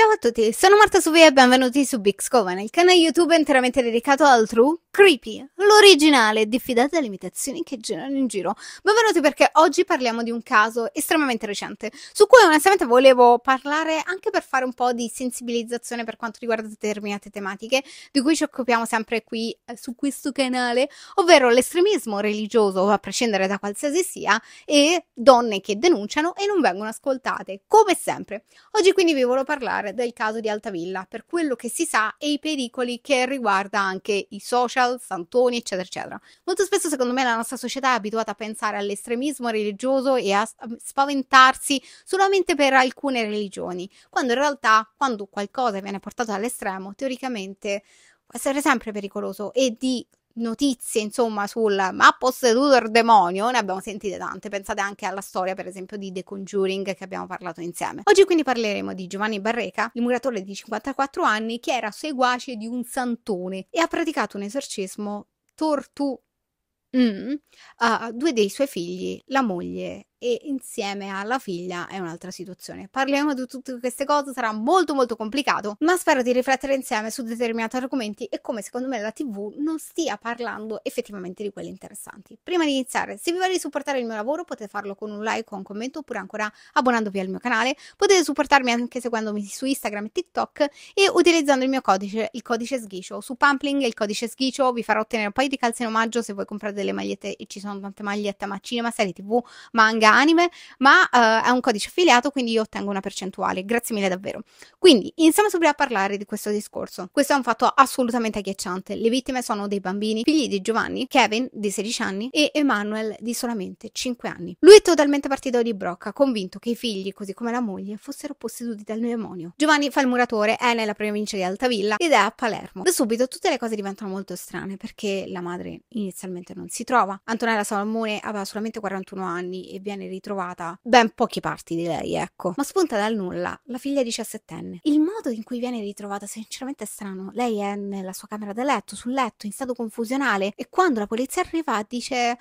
Ciao a tutti, sono Marta Suvia e benvenuti su Bixcova, il canale YouTube interamente dedicato al true Creepy, l'originale, diffidate dalle imitazioni che girano in giro. Benvenuti perché oggi parliamo di un caso estremamente recente, su cui onestamente volevo parlare anche per fare un po' di sensibilizzazione per quanto riguarda determinate tematiche, di cui ci occupiamo sempre qui eh, su questo canale, ovvero l'estremismo religioso, a prescindere da qualsiasi sia, e donne che denunciano e non vengono ascoltate, come sempre. Oggi quindi vi volevo parlare del caso di Altavilla, per quello che si sa e i pericoli che riguarda anche i social, Charles, Santoni, eccetera, eccetera. Molto spesso, secondo me, la nostra società è abituata a pensare all'estremismo religioso e a spaventarsi solamente per alcune religioni, quando in realtà, quando qualcosa viene portato all'estremo, teoricamente può essere sempre pericoloso e di notizie insomma sul ma posseduto il demonio, ne abbiamo sentite tante, pensate anche alla storia per esempio di The Conjuring che abbiamo parlato insieme. Oggi quindi parleremo di Giovanni Barreca, il muratore di 54 anni che era seguace di un santone e ha praticato un esorcismo tortu Mm, uh, due dei suoi figli, la moglie e insieme alla figlia è un'altra situazione. Parliamo di tutte queste cose, sarà molto molto complicato, ma spero di riflettere insieme su determinati argomenti e come secondo me la TV non stia parlando effettivamente di quelli interessanti. Prima di iniziare, se vi va di supportare il mio lavoro potete farlo con un like o un commento oppure ancora abbonandovi al mio canale, potete supportarmi anche seguendomi su Instagram e TikTok e utilizzando il mio codice, il codice sghicio. Su Pampling il codice sghicio vi farò ottenere un paio di calze in omaggio se voi comprate delle magliette e ci sono tante magliette, ma cinema, serie TV, manga anime, ma uh, è un codice affiliato, quindi io ottengo una percentuale. Grazie mille davvero. Quindi iniziamo subito a parlare di questo discorso. Questo è un fatto assolutamente agghiacciante. Le vittime sono dei bambini, figli di Giovanni, Kevin di 16 anni e Emanuel di solamente 5 anni. Lui è totalmente partito di brocca, convinto che i figli, così come la moglie, fossero posseduti dal demonio. Giovanni fa il muratore, è nella provincia di Altavilla ed è a Palermo. Da subito tutte le cose diventano molto strane perché la madre inizialmente non si trova. Antonella Salomone aveva solamente 41 anni e viene viene ritrovata ben poche parti di lei, ecco. Ma spunta dal nulla la figlia 17enne. Il modo in cui viene ritrovata sinceramente è strano. Lei è nella sua camera da letto, sul letto, in stato confusionale e quando la polizia arriva dice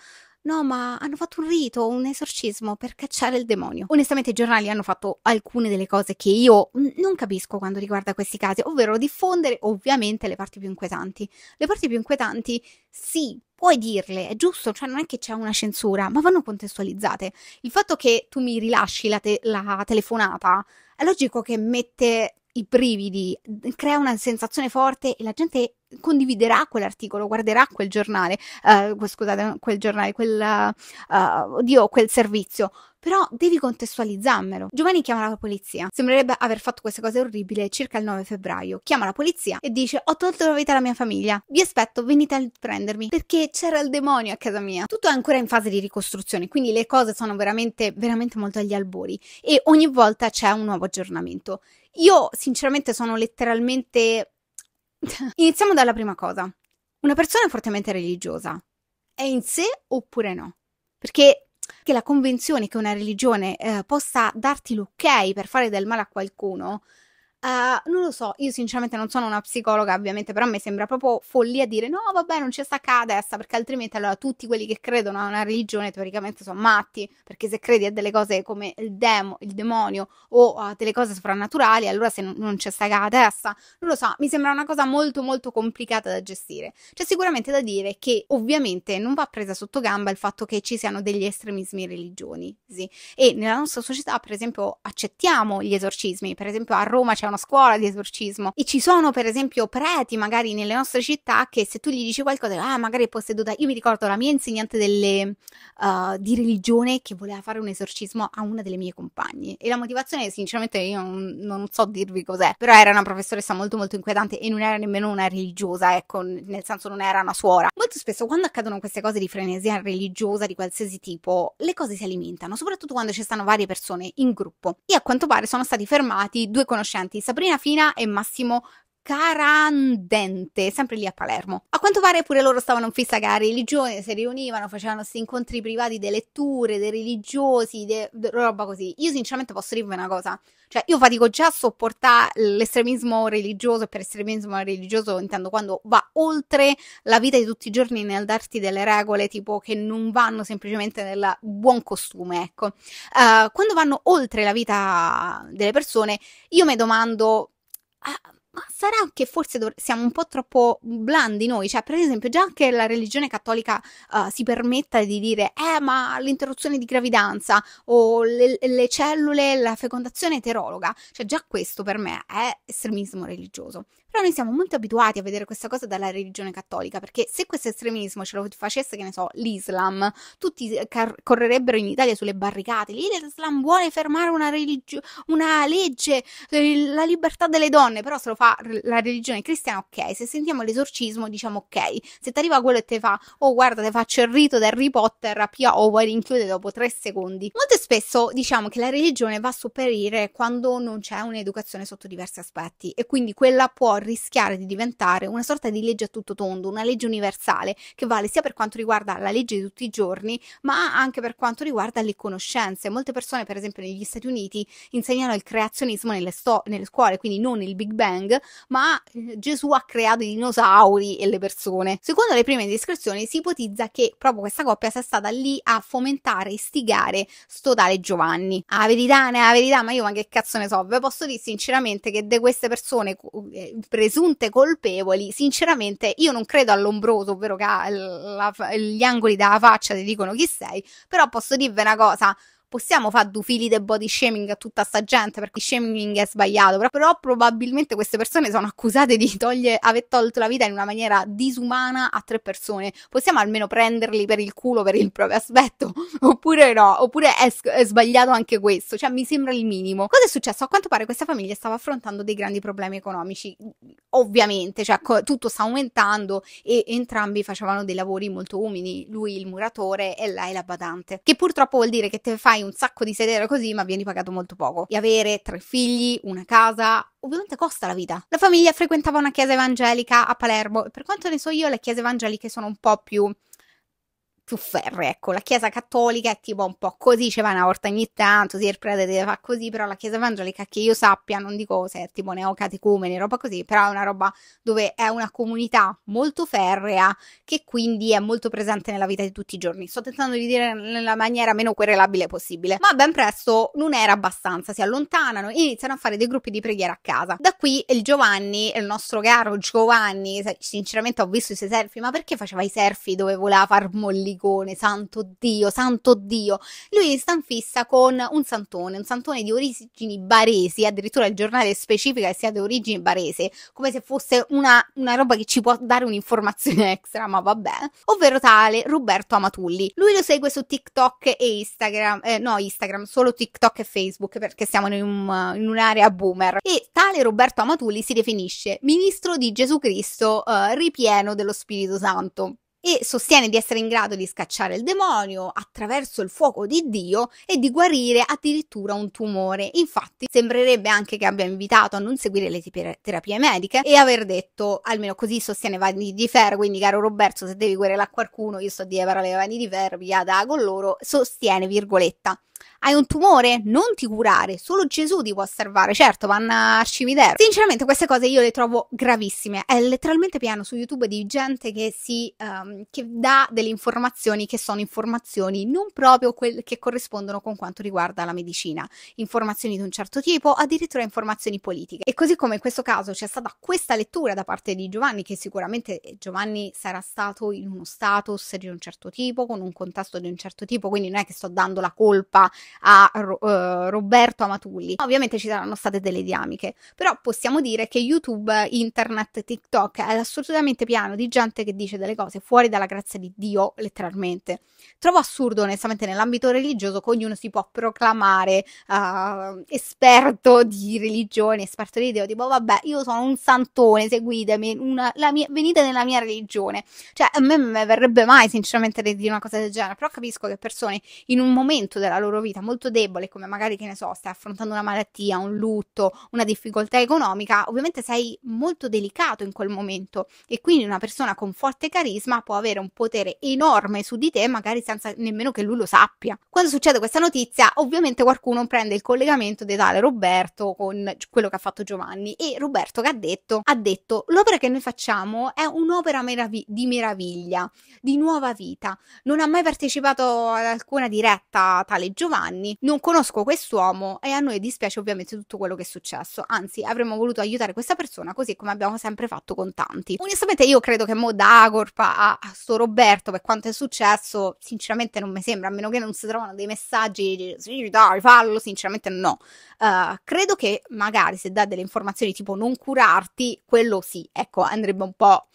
no, ma hanno fatto un rito, un esorcismo per cacciare il demonio. Onestamente i giornali hanno fatto alcune delle cose che io mm, non capisco quando riguarda questi casi, ovvero diffondere ovviamente le parti più inquietanti. Le parti più inquietanti sì puoi dirle, è giusto, cioè non è che c'è una censura, ma vanno contestualizzate. Il fatto che tu mi rilasci la, te- la telefonata è logico che mette i brividi, crea una sensazione forte e la gente condividerà quell'articolo, guarderà quel giornale, uh, scusate, quel giornale, quel, uh, oddio, quel servizio però devi contestualizzarmelo. Giovanni chiama la polizia. Sembrerebbe aver fatto questa cosa orribile circa il 9 febbraio. Chiama la polizia e dice: Ho tolto la vita alla mia famiglia. Vi aspetto, venite a prendermi perché c'era il demonio a casa mia. Tutto è ancora in fase di ricostruzione, quindi le cose sono veramente, veramente molto agli albori e ogni volta c'è un nuovo aggiornamento. Io, sinceramente, sono letteralmente. Iniziamo dalla prima cosa. Una persona fortemente religiosa è in sé oppure no? Perché che la convenzione che una religione eh, possa darti l'ok per fare del male a qualcuno eh, non lo so, io sinceramente non sono una psicologa, ovviamente, però a me sembra proprio follia dire no, vabbè, non ci sta adesso, perché altrimenti allora tutti quelli che credono a una religione teoricamente sono matti, perché se credi a delle cose come il, demo, il demonio o a delle cose soprannaturali, allora se non, non ci sta a non lo so, mi sembra una cosa molto molto complicata da gestire. C'è sicuramente da dire che ovviamente non va presa sotto gamba il fatto che ci siano degli estremismi religiosi e nella nostra società, per esempio, accettiamo gli esorcismi, per esempio a Roma c'è una una scuola di esorcismo e ci sono per esempio preti magari nelle nostre città che se tu gli dici qualcosa, ah magari è posseduta, io mi ricordo la mia insegnante delle, uh, di religione che voleva fare un esorcismo a una delle mie compagne e la motivazione sinceramente io non, non so dirvi cos'è, però era una professoressa molto molto inquietante e non era nemmeno una religiosa, ecco, nel senso non era una suora. Molto spesso quando accadono queste cose di frenesia religiosa di qualsiasi tipo, le cose si alimentano, soprattutto quando ci stanno varie persone in gruppo e a quanto pare sono stati fermati due conoscenti Sabrina Fina e Massimo Carandente, sempre lì a Palermo. A quanto pare pure loro stavano in fissa che la religione, si riunivano, facevano questi incontri privati, delle letture, dei religiosi, de, de, roba così. Io sinceramente posso dirvi una cosa, cioè io fatico già a sopportare l'estremismo religioso e per estremismo religioso intendo quando va oltre la vita di tutti i giorni nel darti delle regole tipo che non vanno semplicemente nel buon costume, ecco. Uh, quando vanno oltre la vita delle persone, io mi domando... Ah, ma sarà che forse dov- siamo un po' troppo blandi noi? Cioè, per esempio, già che la religione cattolica uh, si permetta di dire, eh, ma l'interruzione di gravidanza o le, le cellule, la fecondazione eterologa, cioè già questo per me è estremismo religioso. Però noi siamo molto abituati a vedere questa cosa dalla religione cattolica, perché se questo estremismo ce lo facesse, che ne so, l'Islam, tutti eh, car- correrebbero in Italia sulle barricate. L'Islam vuole fermare una, religio- una legge, eh, la libertà delle donne, però se lo fa la religione cristiana, ok. Se sentiamo l'esorcismo, diciamo ok. Se ti arriva quello e te fa, oh guarda, te faccio il rito di Harry Potter, a Pia Howard rinchiude dopo tre secondi. Molto spesso diciamo che la religione va a sopperire quando non c'è un'educazione sotto diversi aspetti e quindi quella può rischiare di diventare una sorta di legge a tutto tondo, una legge universale che vale sia per quanto riguarda la legge di tutti i giorni, ma anche per quanto riguarda le conoscenze. Molte persone, per esempio negli Stati Uniti, insegnano il creazionismo nelle, sto- nelle scuole, quindi non il Big Bang, ma eh, Gesù ha creato i dinosauri e le persone. Secondo le prime descrizioni si ipotizza che proprio questa coppia sia stata lì a fomentare e stigare sto tale Giovanni. Ah, verità, ne ha ah, verità, ma io ma che cazzo ne so, ve posso dire sinceramente che di queste persone, eh, presunte colpevoli, sinceramente io non credo all'ombroso, ovvero che ha la, gli angoli della faccia ti dicono chi sei, però posso dirvi una cosa, possiamo fare due fili di body shaming a tutta sta gente perché il shaming è sbagliato, però, però probabilmente queste persone sono accusate di toglie, aver tolto la vita in una maniera disumana a tre persone. Possiamo almeno prenderli per il culo per il proprio aspetto oppure no? Oppure è, è sbagliato anche questo, cioè mi sembra il minimo. Cosa è successo? A quanto pare questa famiglia stava affrontando dei grandi problemi economici, ovviamente, cioè co- tutto sta aumentando e entrambi facevano dei lavori molto umili, lui il muratore e lei la badante, che purtroppo vuol dire che te fai fai un sacco di sedere così, ma vieni pagato molto poco. E avere tre figli, una casa, ovviamente costa la vita. La famiglia frequentava una chiesa evangelica a Palermo per quanto ne so io le chiese evangeliche sono un po' più più ferre, ecco, la Chiesa Cattolica è tipo un po' così, ci va una volta ogni tanto, si il prete deve fare così, però la Chiesa Evangelica, che io sappia, non dico se è tipo neocatecumene, roba così, però è una roba dove è una comunità molto ferrea, che quindi è molto presente nella vita di tutti i giorni. Sto tentando di dire nella maniera meno querelabile possibile, ma ben presto non era abbastanza, si allontanano e iniziano a fare dei gruppi di preghiera a casa. Da qui il Giovanni, il nostro caro Giovanni, sinceramente ho visto i suoi selfie, ma perché faceva i selfie dove voleva far mollicare? Pericone, santo Dio, santo Dio. Lui sta in fissa con un santone, un santone di origini baresi, addirittura il giornale specifica che sia di origini barese, come se fosse una, una roba che ci può dare un'informazione extra, ma vabbè. Ovvero tale Roberto Amatulli. Lui lo segue su TikTok e Instagram, eh, no Instagram, solo TikTok e Facebook perché siamo in, un, in un'area boomer. E tale Roberto Amatulli si definisce ministro di Gesù Cristo eh, ripieno dello Spirito Santo e sostiene di essere in grado di scacciare il demonio attraverso il fuoco di Dio e di guarire addirittura un tumore. Infatti sembrerebbe anche che abbia invitato a non seguire le terapie mediche e aver detto, almeno così sostiene Vanni di Fer, quindi caro Roberto se devi guerrare a qualcuno io sto di parlare Vanni di Fer, via da con loro, sostiene virgoletta hai un tumore, non ti curare, solo Gesù ti può salvare, certo, vanno al cimitero. Sinceramente queste cose io le trovo gravissime, è letteralmente piano su YouTube di gente che si um, che dà delle informazioni che sono informazioni non proprio quelle che corrispondono con quanto riguarda la medicina, informazioni di un certo tipo, addirittura informazioni politiche. E così come in questo caso c'è stata questa lettura da parte di Giovanni che sicuramente Giovanni sarà stato in uno status di un certo tipo, con un contesto di un certo tipo, quindi non è che sto dando la colpa a uh, Roberto Amatulli. Ovviamente ci saranno state delle dinamiche, però possiamo dire che YouTube, internet, TikTok è assolutamente pieno di gente che dice delle cose fuori dalla grazia di Dio, letteralmente. Trovo assurdo, onestamente, nell'ambito religioso che ognuno si può proclamare uh, esperto di religione, esperto di Dio, tipo vabbè, io sono un santone, seguitemi, una, mia, venite nella mia religione. Cioè, a me non mi verrebbe mai, sinceramente, di dire una cosa del genere, però capisco che persone in un momento della loro loro vita molto debole, come magari che ne so, stai affrontando una malattia, un lutto, una difficoltà economica, ovviamente sei molto delicato in quel momento e quindi una persona con forte carisma può avere un potere enorme su di te, magari senza nemmeno che lui lo sappia. Quando succede questa notizia, ovviamente qualcuno prende il collegamento di tale Roberto con quello che ha fatto Giovanni e Roberto che ha detto, ha detto l'opera che noi facciamo è un'opera meravig- di meraviglia, di nuova vita. Non ha mai partecipato ad alcuna diretta tale giorno. Giovanni, non conosco quest'uomo e a noi dispiace ovviamente tutto quello che è successo, anzi avremmo voluto aiutare questa persona così come abbiamo sempre fatto con tanti. Onestamente io credo che mo da Agorpa a, sto Roberto per quanto è successo, sinceramente non mi sembra, a meno che non si trovano dei messaggi, sì dai fallo, sinceramente no. Uh, credo che magari se dà delle informazioni tipo non curarti, quello sì, ecco andrebbe un po'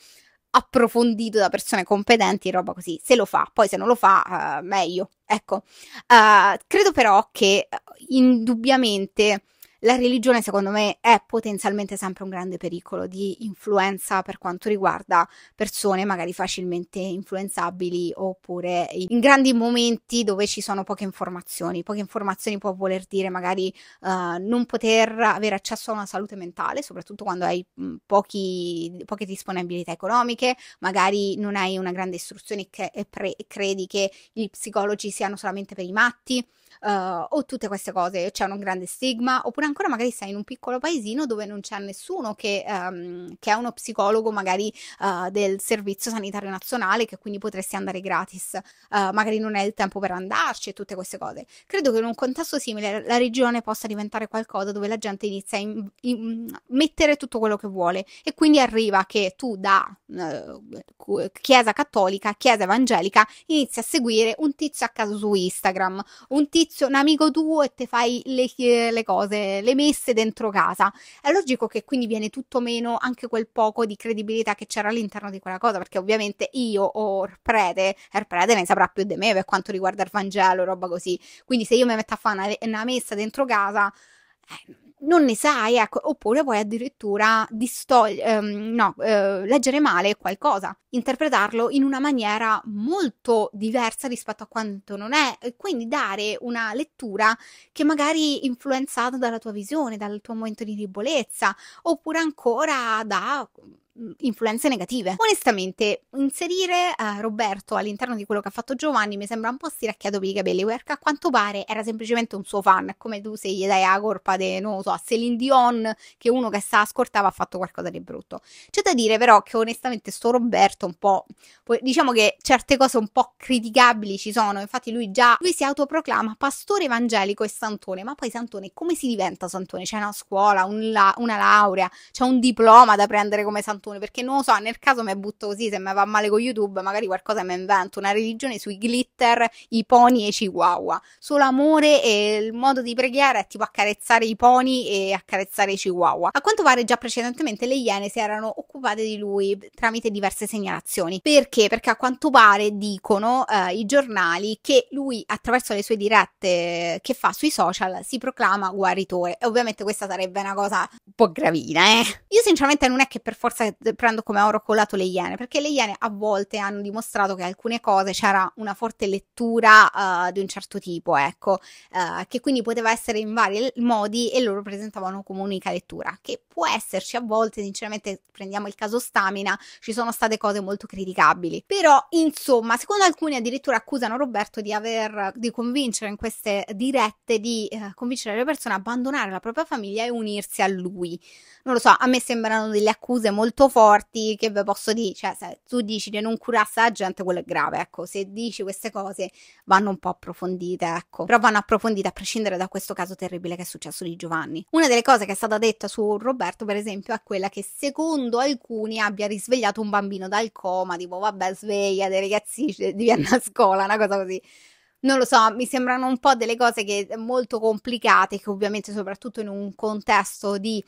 approfondito da persone competenti, roba così. Se lo fa, poi se non lo fa, uh, meglio. Ecco, uh, credo però che eh, indubbiamente la religione secondo me è potenzialmente sempre un grande pericolo di influenza per quanto riguarda persone magari facilmente influenzabili oppure in grandi momenti dove ci sono poche informazioni. Poche informazioni può voler dire magari uh, non poter avere accesso a una salute mentale, soprattutto quando hai mm, pochi, poche disponibilità economiche, magari non hai una grande istruzione e, pre- credi che gli psicologi siano solamente per i matti uh, o tutte queste cose. C'è un grande stigma oppure ancora magari sei in un piccolo paesino dove non c'è nessuno che, um, che è uno psicologo magari uh, del servizio sanitario nazionale che quindi potresti andare gratis, uh, magari non è il tempo per andarci e tutte queste cose. Credo che in un contesto simile la regione possa diventare qualcosa dove la gente inizia a in, in, mettere tutto quello che vuole e quindi arriva che tu da uh, chiesa cattolica, chiesa evangelica, inizi a seguire un tizio a caso su Instagram, un tizio, un amico tuo e te fai le, le cose, le messe dentro casa. È logico che quindi viene tutto meno anche quel poco di credibilità che c'era all'interno di quella cosa, perché ovviamente io o il prete, il ne saprà più di me per quanto riguarda il Vangelo, roba così. Quindi se io mi metto a fare una, una messa dentro casa, eh, non ne sai, ecco, oppure puoi addirittura distog- ehm, no, eh, leggere male qualcosa, interpretarlo in una maniera molto diversa rispetto a quanto non è, e quindi dare una lettura che magari è influenzata dalla tua visione, dal tuo momento di debolezza, oppure ancora da Mm, influenze negative. Onestamente, inserire uh, Roberto all'interno di quello che ha fatto Giovanni mi sembra un po' stiracchiato per i capelli, perché a quanto pare era semplicemente un suo fan, come tu se gli dai la corpa de, non lo so, a Celine Dion, che uno che sta ascoltava ha fatto qualcosa di brutto. C'è da dire però che onestamente sto Roberto un po', diciamo che certe cose un po' criticabili ci sono, infatti lui già, lui si autoproclama pastore evangelico e santone, ma poi santone come si diventa santone? C'è una scuola, un la- una laurea, c'è un diploma da prendere come santone? nessuno, perché non lo so, nel caso mi butto così, se mi va male con YouTube, magari qualcosa mi invento, una religione sui glitter, i pony e i chihuahua. Solo amore e il modo di preghiera è tipo accarezzare i pony e accarezzare i chihuahua. A quanto pare già precedentemente le iene si erano occupate di lui tramite diverse segnalazioni. Perché? Perché a quanto pare dicono eh, i giornali che lui attraverso le sue dirette che fa sui social si proclama guaritore. E ovviamente questa sarebbe una cosa un po' gravina, eh. Io sinceramente non è che per forza eh, prendo come oro colato le Iene, perché le Iene a volte hanno dimostrato che alcune cose c'era una forte lettura uh, di un certo tipo, ecco, uh, che quindi poteva essere in vari modi e loro presentavano come unica lettura, che può esserci a volte, sinceramente, prendiamo il caso Stamina, ci sono state cose molto criticabili, però insomma, secondo alcuni addirittura accusano Roberto di aver, di convincere in queste dirette, di uh, convincere le persone a abbandonare la propria famiglia e unirsi a lui. Non lo so, a me sembrano delle accuse molto molto forti che vi posso dire, cioè se tu dici di non curarsi la gente, quello è grave, ecco, se dici queste cose vanno un po' approfondite, ecco, però vanno approfondite a prescindere da questo caso terribile che è successo di Giovanni. Una delle cose che è stata detta su Roberto, per esempio, è quella che secondo alcuni abbia risvegliato un bambino dal coma, tipo vabbè sveglia, dei ragazzi, devi andare a scuola, una cosa così non lo so, mi sembrano un po' delle cose che, eh, molto complicate, che ovviamente soprattutto in un contesto di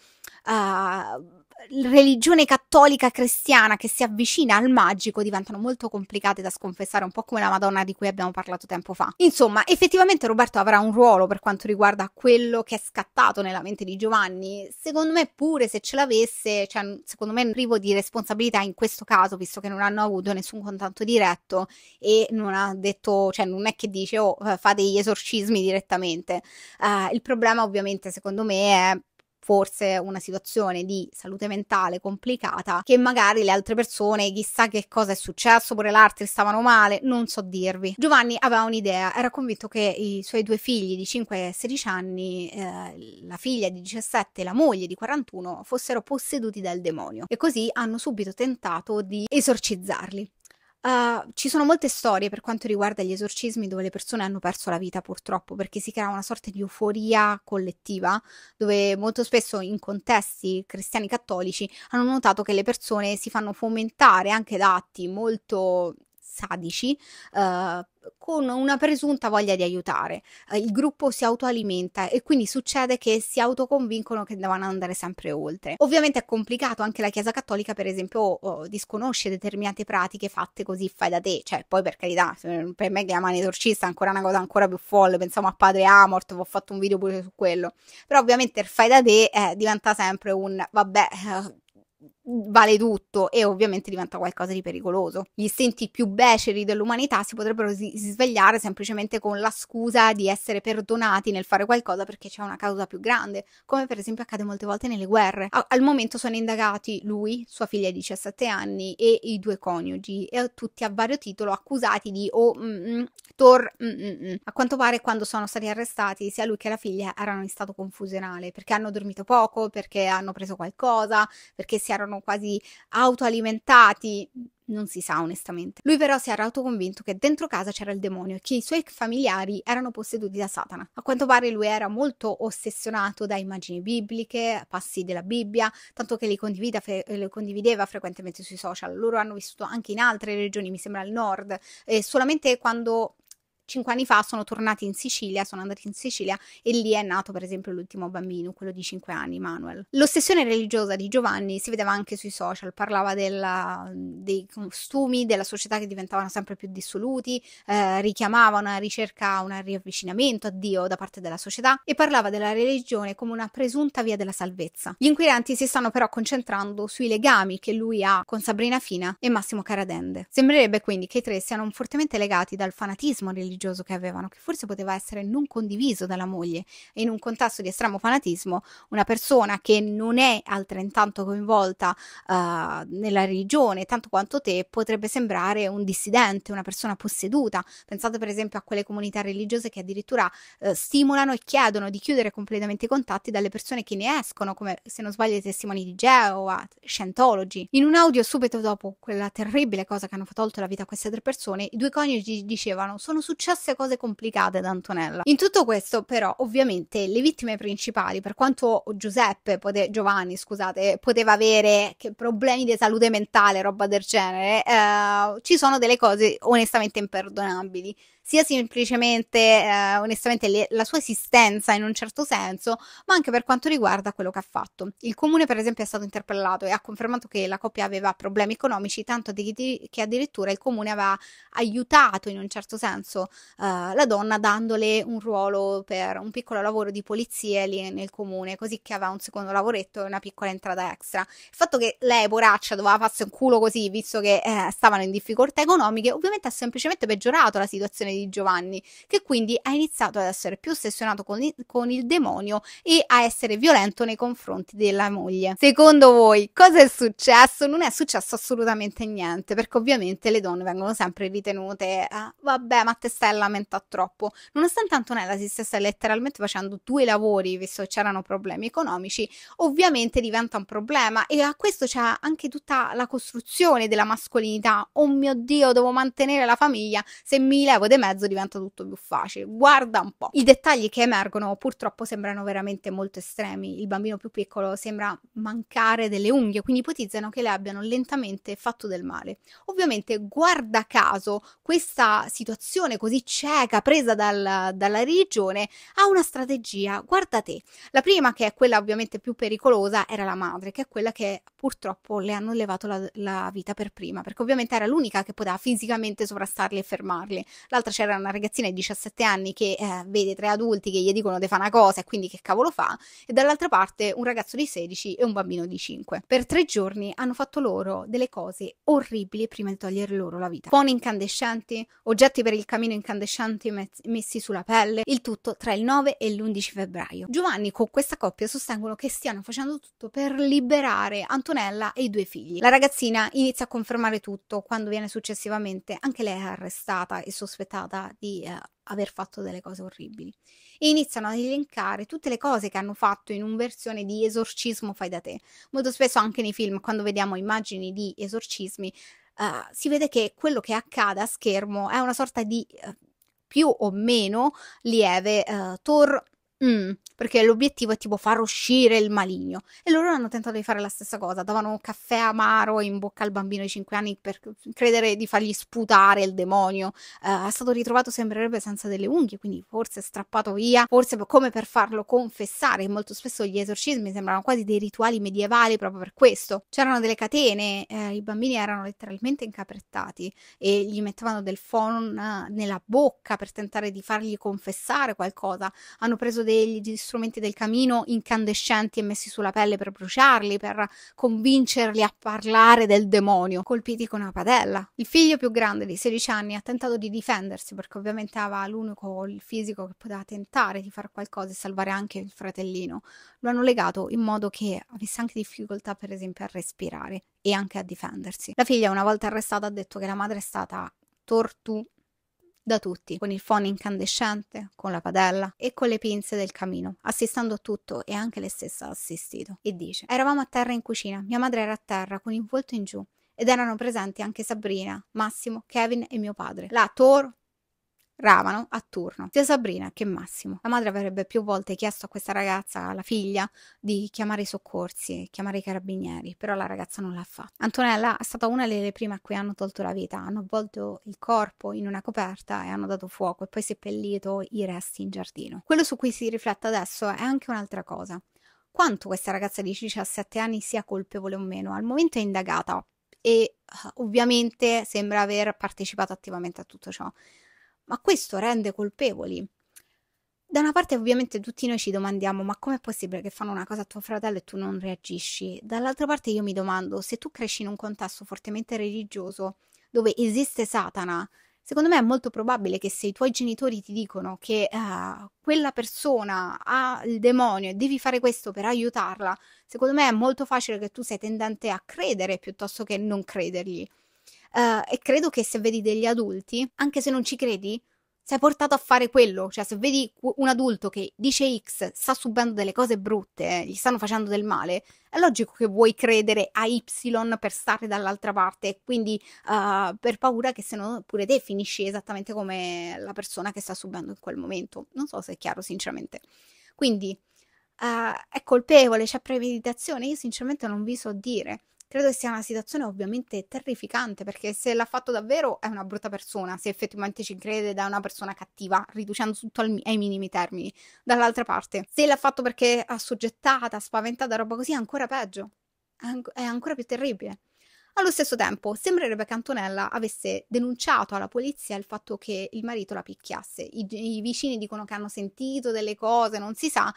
uh, religione cattolica cristiana che si avvicina al magico diventano molto complicate da sconfessare, un po' come la Madonna di cui abbiamo parlato tempo fa. Insomma, effettivamente Roberto avrà un ruolo per quanto riguarda quello che è scattato nella mente di Giovanni. Secondo me, pure se ce l'avesse, cioè, secondo me è privo di responsabilità in questo caso, visto che non hanno avuto nessun contatto diretto e non ha detto, cioè non è che di, dice oh eh, fate gli esorcismi direttamente. Uh, il problema ovviamente secondo me è forse una situazione di salute mentale complicata che magari le altre persone chissà che cosa è successo pure l'altro stavano male non so dirvi Giovanni aveva un'idea era convinto che i suoi due figli di 5 e 16 anni eh, la figlia di 17 e la moglie di 41 fossero posseduti dal demonio e così hanno subito tentato di esorcizzarli Uh, ci sono molte storie per quanto riguarda gli esorcismi dove le persone hanno perso la vita purtroppo perché si crea una sorta di euforia collettiva dove molto spesso in contesti cristiani cattolici hanno notato che le persone si fanno fomentare anche da atti molto sadici eh, con una presunta voglia di aiutare. Eh, il gruppo si autoalimenta e quindi succede che si autoconvincono che devono andare sempre oltre. Ovviamente è complicato, anche la Chiesa Cattolica per esempio oh, disconosce determinate pratiche fatte così fai da te, cioè poi per carità, per me che la mani esorcista è ancora una cosa ancora più folle, pensiamo a Padre Amort, ho fatto un video pure su quello, però ovviamente il fai da te eh, diventa sempre un vabbè eh, vale tutto e ovviamente diventa qualcosa di pericoloso. Gli istinti più beceri dell'umanità si potrebbero si- svegliare semplicemente con la scusa di essere perdonati nel fare qualcosa perché c'è una causa più grande, come per esempio accade molte volte nelle guerre. A- al momento sono indagati lui, sua figlia di 17 anni e i due coniugi, e tutti a vario titolo accusati di o oh, tor... Mm-mm. A quanto pare quando sono stati arrestati sia lui che la figlia erano in stato confusionale perché hanno dormito poco, perché hanno preso qualcosa, perché si erano erano quasi autoalimentati, non si sa onestamente. Lui però si era autoconvinto che dentro casa c'era il demonio e che i suoi familiari erano posseduti da Satana. A quanto pare lui era molto ossessionato da immagini bibliche, passi della Bibbia, tanto che li, fre- eh, li condivideva frequentemente sui social. Loro hanno vissuto anche in altre regioni, mi sembra al nord, e solamente quando cinque anni fa sono tornati in Sicilia, sono andati in Sicilia e lì è nato per esempio l'ultimo bambino, quello di cinque anni, Manuel. L'ossessione religiosa di Giovanni si vedeva anche sui social, parlava della, dei costumi, della società che diventavano sempre più dissoluti, eh, richiamava una ricerca, un riavvicinamento a Dio da parte della società e parlava della religione come una presunta via della salvezza. Gli inquirenti si stanno però concentrando sui legami che lui ha con Sabrina Fina e Massimo Caradende. Sembrerebbe quindi che i tre siano fortemente legati dal fanatismo religioso religioso che avevano, che forse poteva essere non condiviso dalla moglie. E in un contesto di estremo fanatismo, una persona che non è altrettanto coinvolta uh, nella religione, tanto quanto te, potrebbe sembrare un dissidente, una persona posseduta. Pensate per esempio a quelle comunità religiose che addirittura uh, stimolano e chiedono di chiudere completamente i contatti dalle persone che ne escono, come se non sbaglio i testimoni di Geova, Scientology. In un audio subito dopo quella terribile cosa che hanno tolto la vita a queste tre persone, i due coniugi dicevano sono successi successe cose complicate ad Antonella. In tutto questo, però, ovviamente le vittime principali, per quanto Giuseppe, pote- Giovanni, scusate, poteva avere problemi di salute mentale, roba del genere, eh, ci sono delle cose onestamente imperdonabili sia semplicemente, eh, onestamente, le, la sua esistenza in un certo senso, ma anche per quanto riguarda quello che ha fatto. Il comune, per esempio, è stato interpellato e ha confermato che la coppia aveva problemi economici, tanto che addirittura il comune aveva aiutato in un certo senso eh, la donna dandole un ruolo per un piccolo lavoro di polizia lì nel comune, così che aveva un secondo lavoretto e una piccola entrata extra. Il fatto che lei, poraccia, doveva farsi un culo così, visto che eh, stavano in difficoltà economiche, ovviamente ha semplicemente peggiorato la situazione di Giovanni, che quindi ha iniziato ad essere più ossessionato con il, con il demonio e a essere violento nei confronti della moglie. Secondo voi cosa è successo? Non è successo assolutamente niente, perché ovviamente le donne vengono sempre ritenute, ah, vabbè, ma te stai lamentando troppo. Nonostante Antonella si stesse letteralmente facendo due lavori, visto che c'erano problemi economici, ovviamente diventa un problema e a questo c'è anche tutta la costruzione della mascolinità. Oh mio Dio, devo mantenere la famiglia, se mi levo de mezzo diventa tutto più facile. Guarda un po'. I dettagli che emergono purtroppo sembrano veramente molto estremi. Il bambino più piccolo sembra mancare delle unghie, quindi ipotizzano che le abbiano lentamente fatto del male. Ovviamente, guarda caso, questa situazione così cieca presa dal, dalla religione ha una strategia. Guarda te. La prima, che è quella ovviamente più pericolosa, era la madre, che è quella che purtroppo le hanno levato la, la vita per prima, perché ovviamente era l'unica che poteva fisicamente sovrastarli e fermarli. L'altra c'era una ragazzina di 17 anni che eh, vede tre adulti che gli dicono di fare una cosa e quindi che cavolo fa, e dall'altra parte un ragazzo di 16 e un bambino di 5. Per tre giorni hanno fatto loro delle cose orribili prima di togliere loro la vita. Foni incandescenti, oggetti per il camino incandescenti messi sulla pelle, il tutto tra il 9 e l'11 febbraio. Giovanni con questa coppia sostengono che stiano facendo tutto per liberare Antonella e i due figli. La ragazzina inizia a confermare tutto quando viene successivamente anche lei arrestata e sospettata accusata di eh, aver fatto delle cose orribili. E iniziano ad elencare tutte le cose che hanno fatto in un versione di esorcismo fai da te. Molto spesso anche nei film, quando vediamo immagini di esorcismi, eh, si vede che quello che accade a schermo è una sorta di eh, più o meno lieve eh, tor- Mm, perché l'obiettivo è tipo far uscire il maligno. E loro hanno tentato di fare la stessa cosa, davano un caffè amaro in bocca al bambino di 5 anni per credere di fargli sputare il demonio. Uh, è stato ritrovato, sembrerebbe, senza delle unghie, quindi forse strappato via, forse come per farlo confessare. Molto spesso gli esorcismi sembrano quasi dei rituali medievali proprio per questo. C'erano delle catene, eh, i bambini erano letteralmente incaprettati e gli mettevano del phon eh, nella bocca per tentare di fargli confessare qualcosa. Hanno preso dei degli strumenti del camino incandescenti e messi sulla pelle per bruciarli, per convincerli a parlare del demonio, colpiti con una padella. Il figlio più grande di 16 anni ha tentato di difendersi perché ovviamente aveva l'unico il fisico che poteva tentare di fare qualcosa e salvare anche il fratellino. Lo hanno legato in modo che avesse anche difficoltà per esempio a respirare e anche a difendersi. La figlia una volta arrestata ha detto che la madre è stata torturata da tutti, con il phon incandescente, con la padella e con le pinze del camino, assistendo a tutto e anche lei stessa ha assistito. E dice: Eravamo a terra in cucina, mia madre era a terra con il volto in giù ed erano presenti anche Sabrina, Massimo, Kevin e mio padre. La Tor Ravano a turno, sia Sabrina che Massimo. La madre avrebbe più volte chiesto a questa ragazza, alla figlia, di chiamare i soccorsi, chiamare i carabinieri, però la ragazza non l'ha fatto. Antonella è stata una delle prime a cui hanno tolto la vita, hanno avvolto il corpo in una coperta e hanno dato fuoco e poi seppellito i resti in giardino. Quello su cui si riflette adesso è anche un'altra cosa. Quanto questa ragazza di 17 anni sia colpevole o meno, al momento è indagata e eh, ovviamente sembra aver partecipato attivamente a tutto ciò ma questo rende colpevoli. Da una parte ovviamente tutti noi ci domandiamo ma com'è possibile che fanno una cosa a tuo fratello e tu non reagisci? Dall'altra parte io mi domando se tu cresci in un contesto fortemente religioso dove esiste Satana, secondo me è molto probabile che se i tuoi genitori ti dicono che uh, quella persona ha il demonio e devi fare questo per aiutarla, secondo me è molto facile che tu sei tendente a credere piuttosto che non credergli. Uh, e credo che se vedi degli adulti, anche se non ci credi, sei portato a fare quello. Cioè, se vedi un adulto che dice X, sta subendo delle cose brutte, eh, gli stanno facendo del male, è logico che vuoi credere a Y per stare dall'altra parte, quindi uh, per paura che se no pure te finisci esattamente come la persona che sta subendo in quel momento. Non so se è chiaro, sinceramente. Quindi uh, è colpevole, c'è premeditazione, io sinceramente non vi so dire credo sia una situazione ovviamente terrificante perché se l'ha fatto davvero è una brutta persona, se effettivamente ci crede è una persona cattiva, riducendo tutto al, ai minimi termini. Dall'altra parte, se l'ha fatto perché è assoggettata, spaventata, roba così, è ancora peggio, è ancora più terribile. Allo stesso tempo, sembrerebbe che Antonella avesse denunciato alla polizia il fatto che il marito la picchiasse. I, I, vicini dicono che hanno sentito delle cose, non si sa.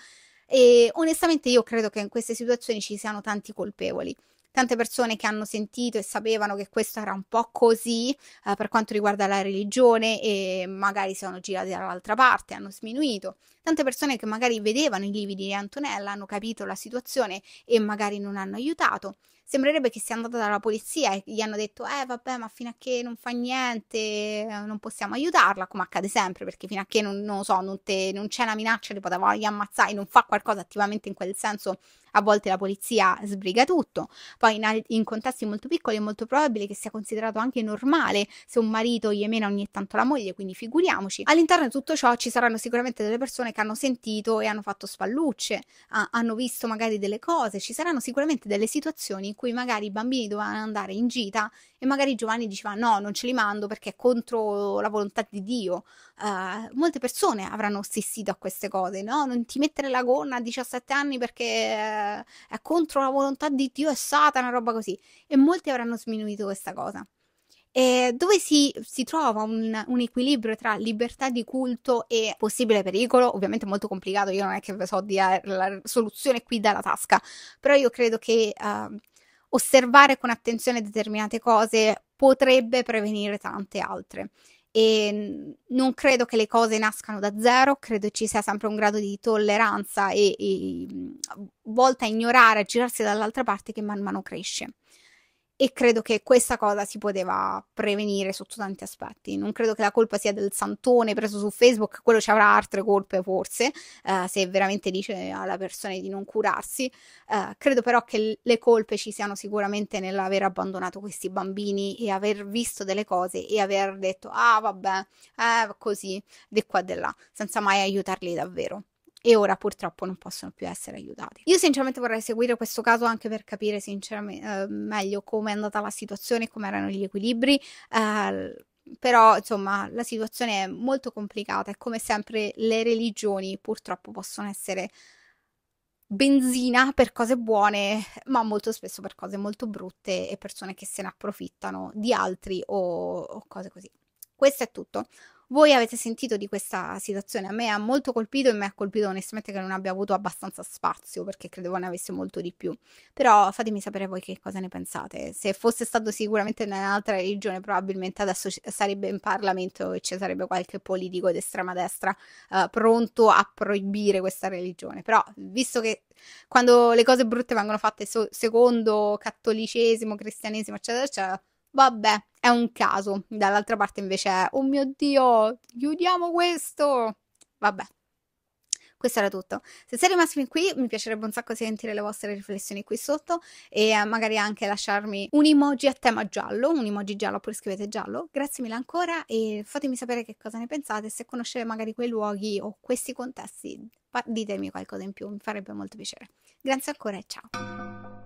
E onestamente io credo che in queste situazioni ci siano tanti colpevoli tante persone che hanno sentito e sapevano che questo era un po' così eh, per quanto riguarda la religione e magari si sono girate dall'altra parte, hanno sminuito. Tante persone che magari vedevano i lividi di Antonella hanno capito la situazione e magari non hanno aiutato. Sembrerebbe che sia andata dalla polizia e gli hanno detto: Eh, vabbè, ma fino a che non fa niente, eh, non possiamo aiutarla, come accade sempre, perché fino a che non, non so, non, te, non c'è una minaccia, ti poteva ammazzare, non fa qualcosa attivamente in quel senso, a volte la polizia sbriga tutto, poi in, al- in contesti molto piccoli è molto probabile che sia considerato anche normale se un marito gli emena ogni tanto la moglie, quindi figuriamoci. All'interno di tutto ciò ci saranno sicuramente delle persone che hanno sentito e hanno fatto spallucce, a- hanno visto magari delle cose, ci saranno sicuramente delle situazioni in cui magari i bambini dovevano andare in gita e magari Giovanni diceva no, non ce li mando perché è contro la volontà di Dio. Uh, molte persone avranno assistito a queste cose, no? Non ti mettere la gonna a 17 anni perché eh, è contro la volontà di Dio, è Satana, roba così. E molti avranno sminuito questa cosa. E dove si, si trova un, un, equilibrio tra libertà di culto e possibile pericolo? Ovviamente è molto complicato, io non è che so di eh, la soluzione qui dalla tasca, però io credo che uh, osservare con attenzione determinate cose potrebbe prevenire tante altre e non credo che le cose nascano da zero, credo ci sia sempre un grado di tolleranza e, e mm, volta a ignorare, a girarsi dall'altra parte che man mano cresce e credo che questa cosa si poteva prevenire sotto tanti aspetti. Non credo che la colpa sia del santone preso su Facebook, quello ci avrà altre colpe forse, eh, se veramente dice alla persona di non curarsi. Eh, credo però che le colpe ci siano sicuramente nell'aver abbandonato questi bambini e aver visto delle cose e aver detto ah vabbè, eh, così, di qua e di là, senza mai aiutarli davvero e ora purtroppo non possono più essere aiutati. Io sinceramente vorrei seguire questo caso anche per capire sinceramente eh, meglio come è andata la situazione, come erano gli equilibri. Eh, però insomma la situazione è molto complicata e come sempre le religioni purtroppo possono essere benzina per cose buone, ma molto spesso per cose molto brutte e persone che se ne approfittano di altri o, o cose così. Questo è tutto. Voi avete sentito di questa situazione? A me ha molto colpito e mi ha colpito onestamente che non abbia avuto abbastanza spazio perché credevo ne avesse molto di più. Però fatemi sapere voi che cosa ne pensate. Se fosse stato sicuramente in un'altra religione, probabilmente adesso sarebbe in Parlamento e ci sarebbe qualche politico d'estrema destra uh, pronto a proibire questa religione. Però visto che quando le cose brutte vengono fatte so- secondo cattolicesimo, cristianesimo, eccetera, eccetera, vabbè, è un caso, dall'altra parte invece è oh mio dio, chiudiamo questo. Vabbè. Questo era tutto. Se siete rimasti fin qui, mi piacerebbe un sacco sentire le vostre riflessioni qui sotto e eh, magari anche lasciarmi un emoji a tema giallo, un emoji giallo oppure scrivete giallo. Grazie mille ancora e fatemi sapere che cosa ne pensate, se conoscete magari quei luoghi o questi contesti, ditemi qualcosa in più, mi farebbe molto piacere. Grazie ancora e ciao.